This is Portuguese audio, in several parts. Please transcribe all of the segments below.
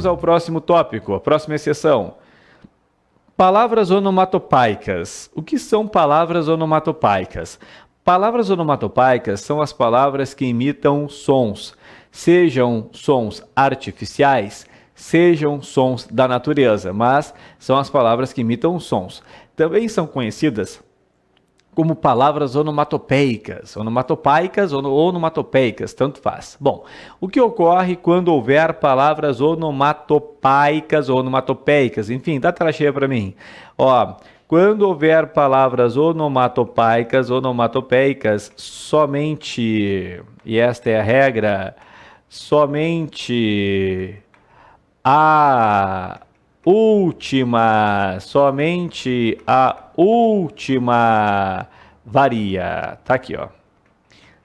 Vamos ao próximo tópico, a próxima exceção. Palavras onomatopaicas. O que são palavras onomatopaicas? Palavras onomatopaicas são as palavras que imitam sons, sejam sons artificiais, sejam sons da natureza, mas são as palavras que imitam sons. Também são conhecidas como palavras onomatopeicas, onomatopaicas ou onomatopeicas, tanto faz. Bom, o que ocorre quando houver palavras onomatopaicas ou onomatopeicas? Enfim, dá tela cheia para mim. Ó, quando houver palavras onomatopaicas, onomatopeicas, somente, e esta é a regra, somente a última. Somente a última varia. Tá aqui, ó.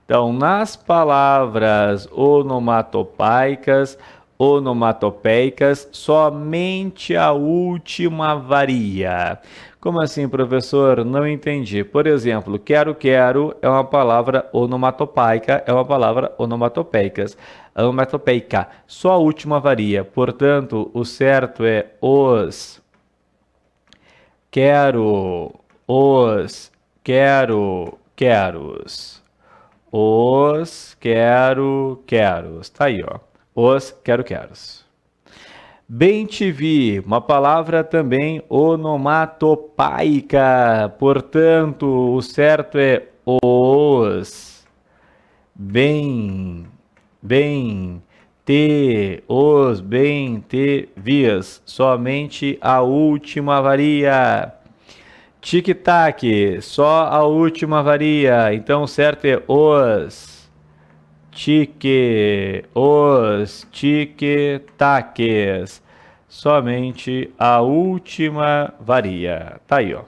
Então, nas palavras onomatopaicas, onomatopeicas, somente a última varia. Como assim, professor? Não entendi. Por exemplo, quero quero é uma palavra onomatopeica, é uma palavra onomatopeicas, onomatopeica. Só a última varia. Portanto, o certo é os quero, os quero, queros. Os quero, queros. Tá aí, ó os quero-queros. Bem te vi, uma palavra também onomatopaica. Portanto, o certo é os. Bem, bem te os, bem te vias. Somente a última varia. Tic-tac, só a última varia. Então, o certo é os tique, os tique taques Somente a última varia. Tá aí, ó.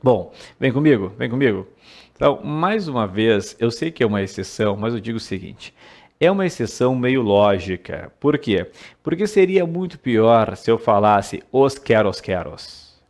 Bom, vem comigo, vem comigo. Então, mais uma vez, eu sei que é uma exceção, mas eu digo o seguinte: é uma exceção meio lógica. Por quê? Porque seria muito pior se eu falasse os queros queros.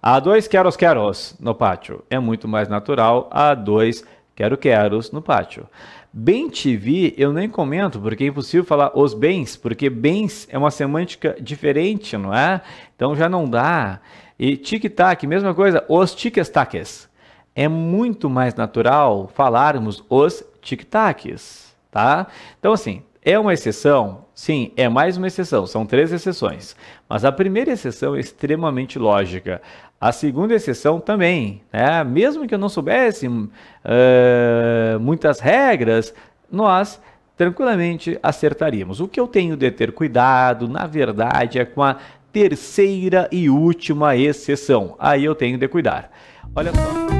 Há dois queros queros no pátio. É muito mais natural a dois queros Quero quero no pátio. Bem TV eu nem comento, porque é impossível falar os bens, porque bens é uma semântica diferente, não é? Então já não dá. E tic-tac, mesma coisa, os tic-tacs. É muito mais natural falarmos os tic-tacs, tá? Então assim, é uma exceção? Sim, é mais uma exceção, são três exceções. Mas a primeira exceção é extremamente lógica. A segunda exceção também, né? mesmo que eu não soubesse uh, muitas regras, nós tranquilamente acertaríamos. O que eu tenho de ter cuidado, na verdade, é com a terceira e última exceção. Aí eu tenho de cuidar. Olha só.